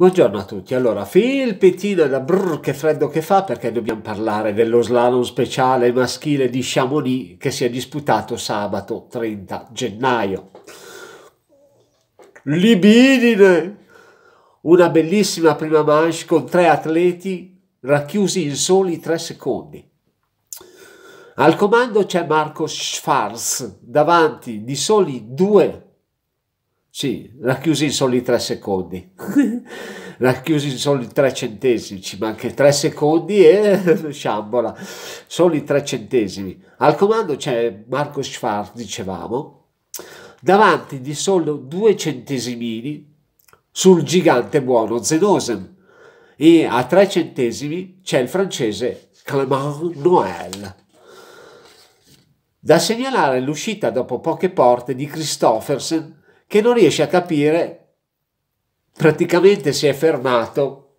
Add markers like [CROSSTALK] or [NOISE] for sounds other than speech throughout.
Buongiorno a tutti, allora filpettino da brrr che freddo che fa perché dobbiamo parlare dello slalom speciale maschile di Chamonix che si è disputato sabato 30 gennaio. Libidine! Una bellissima prima manche con tre atleti racchiusi in soli tre secondi. Al comando c'è Marco Schwarz, davanti di soli due sì, l'ha chiusa in soli tre secondi. l'ha [LAUGHS] chiusa in soli tre centesimi, ci manca tre secondi e [LAUGHS] sciambola, soli tre centesimi. Al comando c'è Marco Schwarz, dicevamo, davanti di solo due centesimini sul gigante buono Zenosen e a tre centesimi c'è il francese Clément Noël. Da segnalare l'uscita dopo poche porte di Christoffersen che non riesce a capire, praticamente si è fermato,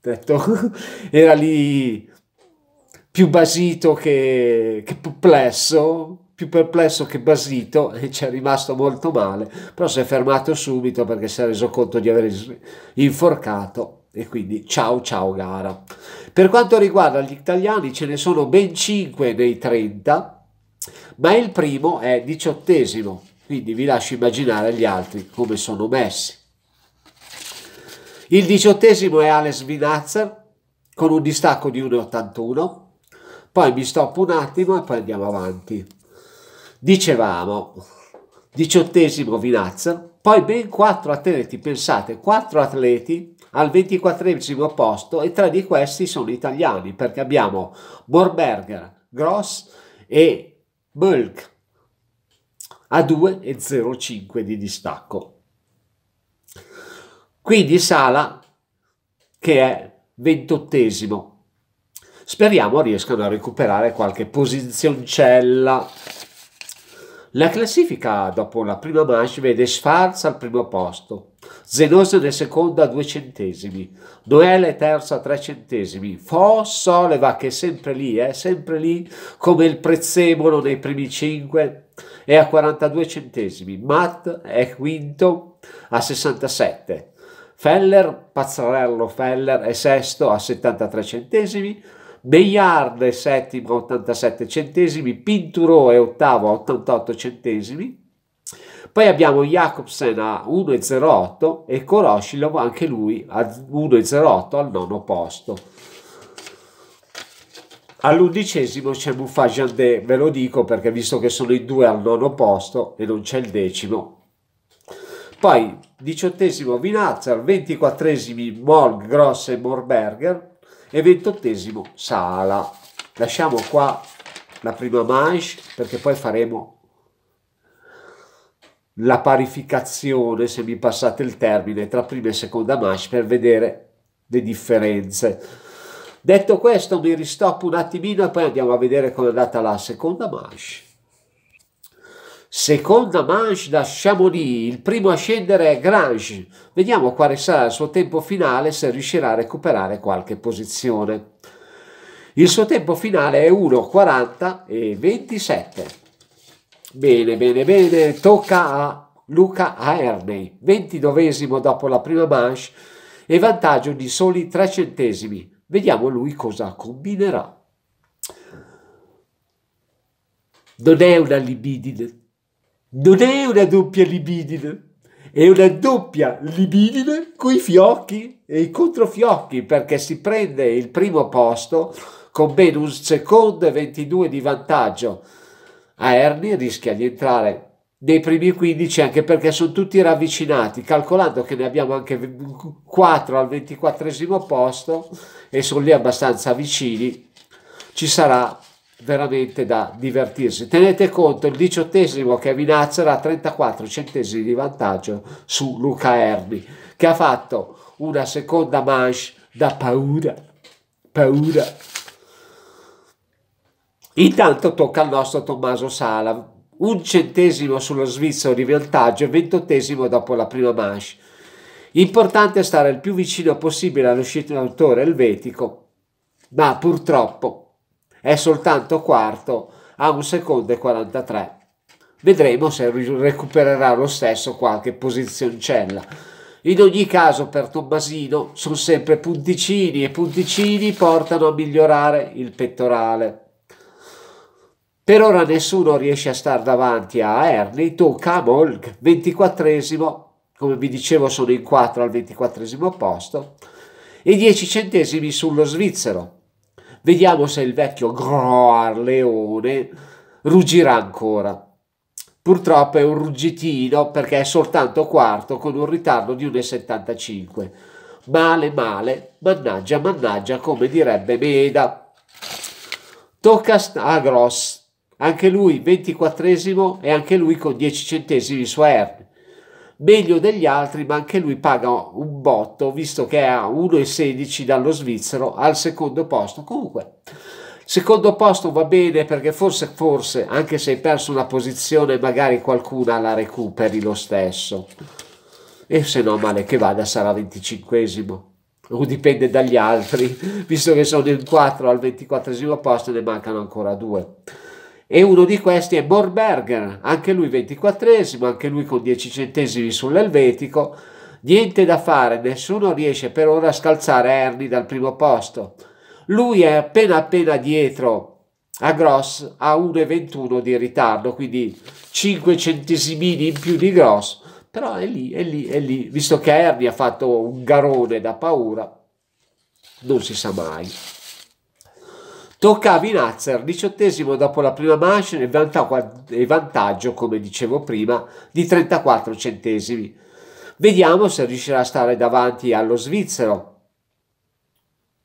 detto, [LAUGHS] era lì più basito che, che perplesso, più perplesso che basito e ci è rimasto molto male, però si è fermato subito perché si è reso conto di aver inforcato e quindi ciao ciao gara. Per quanto riguarda gli italiani ce ne sono ben 5 nei 30, ma il primo è diciottesimo quindi vi lascio immaginare gli altri come sono messi. Il diciottesimo è Alex Vinazzer con un distacco di 1,81. Poi mi stoppo un attimo e poi andiamo avanti. Dicevamo, diciottesimo Vinazzer, poi ben quattro atleti, pensate, quattro atleti al ventiquattresimo posto e tre di questi sono italiani perché abbiamo Borberger, Gross e Mölk a 2,05 di distacco. Quindi Sala che è ventottesimo. Speriamo riescano a recuperare qualche posizioncella. La classifica dopo la prima manche vede Sfarz al primo posto, Zenosa nel secondo a due centesimi, Noelle terza a tre centesimi, Fo Soleva che è sempre lì, è eh, sempre lì come il prezzemolo nei primi cinque, è a 42 centesimi, Matt è quinto a 67, Feller, Pazzarello Feller è sesto a 73 centesimi, Meillard è settimo a 87 centesimi, Pinturo è ottavo a 88 centesimi, poi abbiamo Jacobsen a 1,08 e Koroshilov anche lui a 1,08 al nono posto. All'undicesimo c'è Mufa Jandé, ve lo dico perché visto che sono i due al nono posto e non c'è il decimo. Poi diciottesimo Vinazzer, ventiquattresimi Molg, Gross e Morberger e ventottesimo Sala. Lasciamo qua la prima manche perché poi faremo la parificazione, se mi passate il termine, tra prima e seconda manche per vedere le differenze. Detto questo mi ristoppo un attimino e poi andiamo a vedere come è andata la seconda manche. Seconda manche da Chamonix, il primo a scendere è Grange. Vediamo quale sarà il suo tempo finale se riuscirà a recuperare qualche posizione. Il suo tempo finale è 1.40 e 27. Bene, bene, bene, tocca a Luca Aerney, 29 dopo la prima manche e vantaggio di soli 3 centesimi. Vediamo lui cosa combinerà. Non è una libidine, non è una doppia libidine, è una doppia libidine con i fiocchi e i controfiocchi perché si prende il primo posto con ben un secondo e 22 di vantaggio. A Ernie rischia di entrare nei primi 15 anche perché sono tutti ravvicinati, calcolando che ne abbiamo anche 4 al 24 posto e sono lì abbastanza vicini, ci sarà veramente da divertirsi. Tenete conto il diciottesimo che Vinazzer ha 34 centesimi di vantaggio su Luca Erni, che ha fatto una seconda manche da paura, paura. Intanto tocca al nostro Tommaso Sala, un centesimo sullo svizzero di vantaggio e ventottesimo dopo la prima manche. Importante stare il più vicino possibile all'uscito autore elvetico, ma purtroppo è soltanto quarto a un secondo e 43. Vedremo se recupererà lo stesso qualche posizioncella. In ogni caso per Tommasino sono sempre punticini e punticini portano a migliorare il pettorale. Per ora nessuno riesce a stare davanti a Ernie, tocca a Molk, 24 come vi dicevo sono in 4 al 24 posto, e 10 centesimi sullo svizzero. Vediamo se il vecchio Groar Leone ruggirà ancora. Purtroppo è un ruggitino perché è soltanto quarto con un ritardo di 1,75. Male, male, mannaggia, mannaggia, come direbbe Meda. Tocca a Gross anche lui 24 esimo e anche lui con 10 centesimi su Erne. Meglio degli altri, ma anche lui paga un botto, visto che è a 1,16 dallo svizzero al secondo posto. Comunque, secondo posto va bene perché forse, forse, anche se hai perso una posizione, magari qualcuna la recuperi lo stesso. E se no, male che vada, sarà 25 esimo o dipende dagli altri, [LAUGHS] visto che sono in 4 al 24 esimo posto e ne mancano ancora due e uno di questi è Borberger, anche lui 24esimo, anche lui con 10 centesimi sull'elvetico. Niente da fare, nessuno riesce per ora a scalzare Ernie dal primo posto. Lui è appena appena dietro a Gross a 1,21 di ritardo, quindi 5 centesimini in più di Gross, però è lì, è lì, è lì, visto che Ernie ha fatto un garone da paura, non si sa mai. Tocca a Vinazzer, diciottesimo dopo la prima manche e vantaggio, come dicevo prima, di 34 centesimi. Vediamo se riuscirà a stare davanti allo svizzero,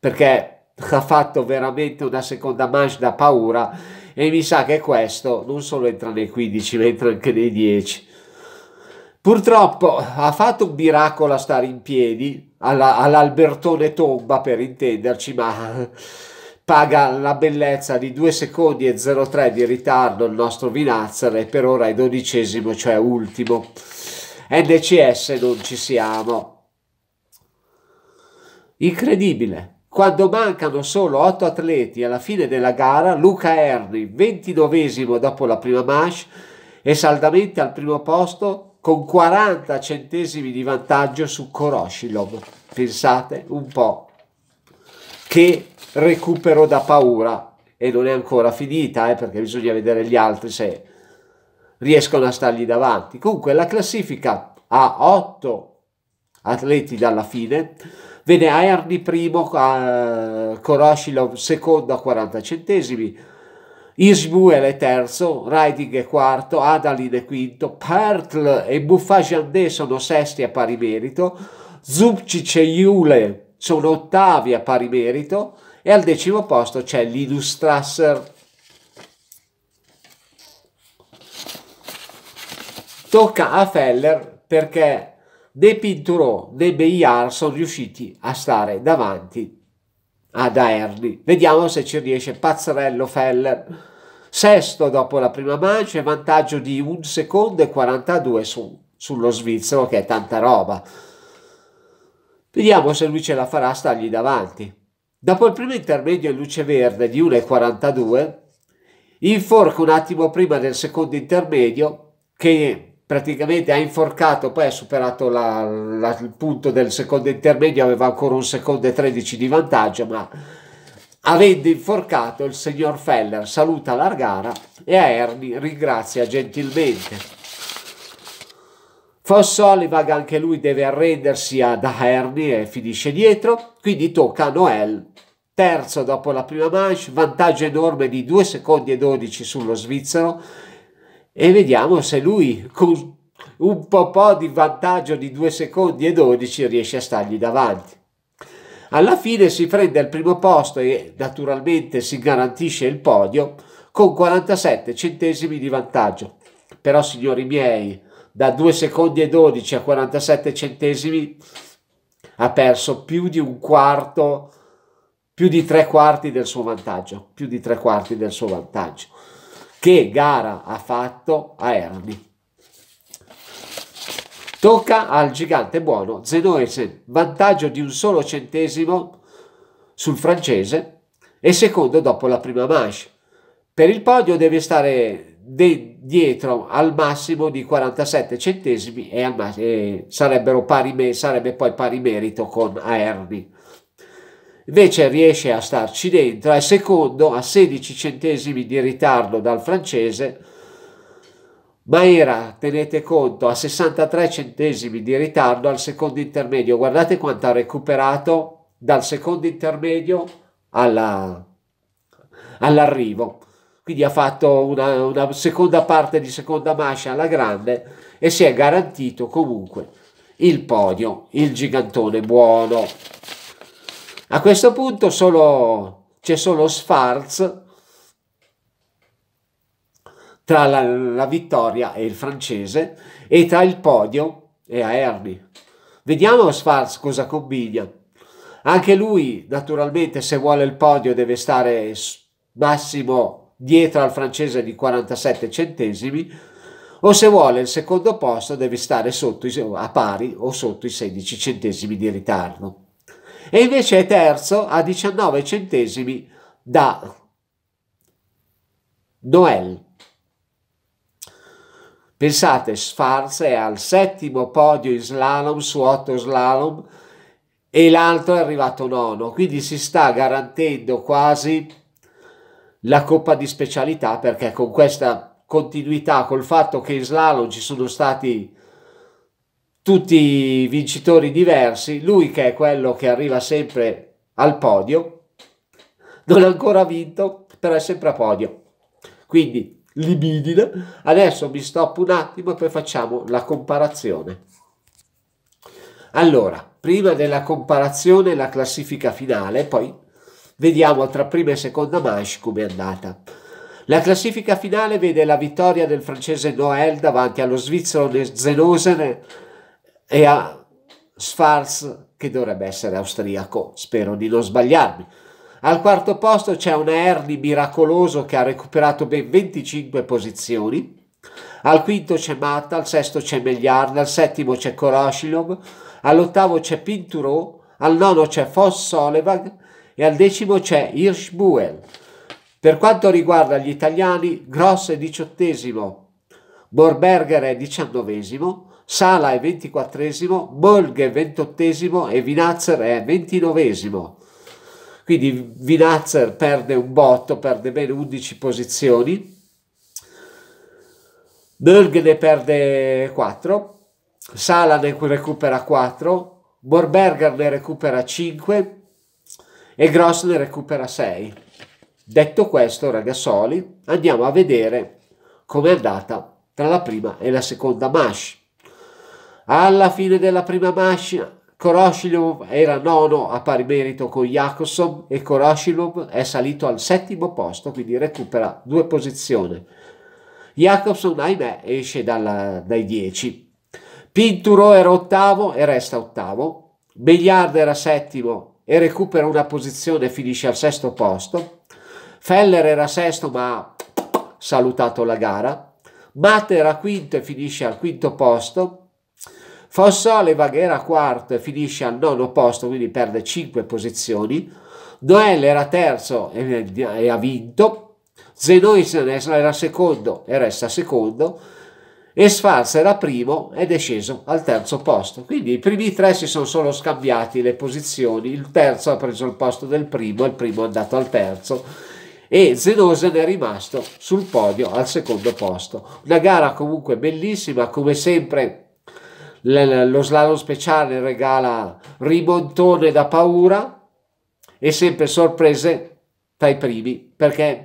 perché ha fatto veramente una seconda manche da paura e mi sa che questo non solo entra nei 15 ma entra anche nei 10. Purtroppo ha fatto un miracolo a stare in piedi, all'Albertone Tomba per intenderci, ma paga la bellezza di 2 secondi e 0,3 di ritardo il nostro Vinazzer e per ora è dodicesimo, cioè ultimo. NCS non ci siamo. Incredibile. Quando mancano solo 8 atleti alla fine della gara, Luca Erni, 29 dopo la prima manche, è saldamente al primo posto con 40 centesimi di vantaggio su Koroshilov. Pensate un po' che recupero da paura e non è ancora finita eh, perché bisogna vedere gli altri se riescono a stargli davanti. Comunque la classifica ha 8 atleti dalla fine, ve ne è Arni primo, eh, Koroshilov secondo a 40 centesimi, Ismuel è terzo, Riding è quarto, Adalin è quinto, Pertl e Buffajandé sono sesti a pari merito, Zubcic e Jule sono ottavi a pari merito e al decimo posto c'è l'Illustrasser. Tocca a Feller perché né Pinturò né Bayard sono riusciti a stare davanti ad Aerni. Vediamo se ci riesce Pazzarello Feller. Sesto dopo la prima mancia, vantaggio di un secondo e 42 su, sullo svizzero, che è tanta roba. Vediamo se lui ce la farà stargli davanti. Dopo il primo intermedio in luce verde di 1,42, inforca un attimo prima del secondo intermedio che praticamente ha inforcato, poi ha superato la, la, il punto del secondo intermedio, aveva ancora un secondo e 13 di vantaggio, ma avendo inforcato il signor Feller saluta la gara e a Ernie ringrazia gentilmente. False Olivaga anche lui deve arrendersi ad Aherni e finisce dietro, quindi tocca a Noel, terzo dopo la prima manche, vantaggio enorme di 2 secondi e 12 sullo svizzero e vediamo se lui con un po', po di vantaggio di 2 secondi e 12 riesce a stargli davanti. Alla fine si prende il primo posto e naturalmente si garantisce il podio con 47 centesimi di vantaggio. Però signori miei, da 2 secondi e 12 a 47 centesimi ha perso più di un quarto, più di tre quarti del suo vantaggio, più di tre quarti del suo vantaggio. Che gara ha fatto a Erni. Tocca al gigante buono Zenoese, vantaggio di un solo centesimo sul francese e secondo dopo la prima manche. Per il podio deve stare dietro al massimo di 47 centesimi e, massimo, e sarebbero pari, me- sarebbe poi pari merito con Aerni. Invece riesce a starci dentro, è secondo a 16 centesimi di ritardo dal francese, ma era, tenete conto, a 63 centesimi di ritardo al secondo intermedio. Guardate quanto ha recuperato dal secondo intermedio alla, all'arrivo quindi ha fatto una, una seconda parte di seconda mascia alla grande e si è garantito comunque il podio, il gigantone buono. A questo punto solo, c'è solo Sfarz tra la, la, vittoria e il francese e tra il podio e a Aerni. Vediamo Sfarz cosa combina. Anche lui, naturalmente, se vuole il podio deve stare massimo dietro al francese di 47 centesimi, o se vuole il secondo posto deve stare sotto i, a pari o sotto i 16 centesimi di ritardo. E invece è terzo a 19 centesimi da Noel. Pensate, Sfarz è al settimo podio in slalom su otto slalom e l'altro è arrivato nono, quindi si sta garantendo quasi la coppa di specialità perché con questa continuità, col fatto che in slalom ci sono stati tutti vincitori diversi, lui che è quello che arriva sempre al podio, non ha ancora vinto, però è sempre a podio. Quindi libidine. Adesso mi stoppo un attimo e poi facciamo la comparazione. Allora, prima della comparazione la classifica finale, poi Vediamo tra prima e seconda manche come è andata. La classifica finale vede la vittoria del francese Noël davanti allo svizzero Zenosen e a Schwarz, che dovrebbe essere austriaco, spero di non sbagliarmi. Al quarto posto c'è un Ernie miracoloso che ha recuperato ben 25 posizioni. Al quinto c'è Matta, al sesto c'è Megliard, al settimo c'è Koroshilov, all'ottavo c'è Pinturo, al nono c'è Foss Solevan e al decimo c'è Hirschbuel. Per quanto riguarda gli italiani, Gross è diciottesimo, Borberger è diciannovesimo, Sala è ventiquattresimo, Bolg è ventottesimo e Vinazzer è ventinovesimo. Quindi Vinazzer perde un botto, perde bene 11 posizioni. Bolg ne perde 4, Sala ne recupera 4, Borberger ne recupera 5, e Gross ne recupera 6. Detto questo, ragazzoli, andiamo a vedere com'è andata tra la prima e la seconda mash. Alla fine della prima mash, Koroshilov era nono a pari merito con Jakobson e Koroshilov è salito al settimo posto, quindi recupera due posizioni. Jakobson, ahimè, esce dalla, dai 10. Pinturo era ottavo e resta ottavo. Begliard era settimo e recupera una posizione e finisce al sesto posto. Feller era sesto ma ha salutato la gara. Matte era quinto e finisce al quinto posto. Fossole Vaghera quarto e finisce al nono posto, quindi perde cinque posizioni. Noel era terzo e, e ha vinto. Zenoisen era secondo e resta secondo e Schwarz era primo ed è sceso al terzo posto. Quindi i primi tre si sono solo scambiati le posizioni, il terzo ha preso il posto del primo, e il primo è andato al terzo e Zenosen è rimasto sul podio al secondo posto. Una gara comunque bellissima, come sempre lo slalom speciale regala rimontone da paura e sempre sorprese tra i primi perché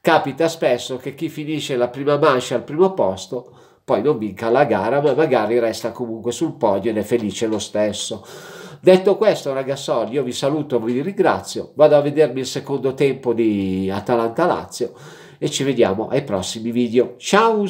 capita spesso che chi finisce la prima mancia al primo posto poi non vinca la gara, ma magari resta comunque sul podio ed è felice lo stesso. Detto questo, ragazzi, io vi saluto, vi ringrazio, vado a vedermi il secondo tempo di Atalanta-Lazio e ci vediamo ai prossimi video. Ciao!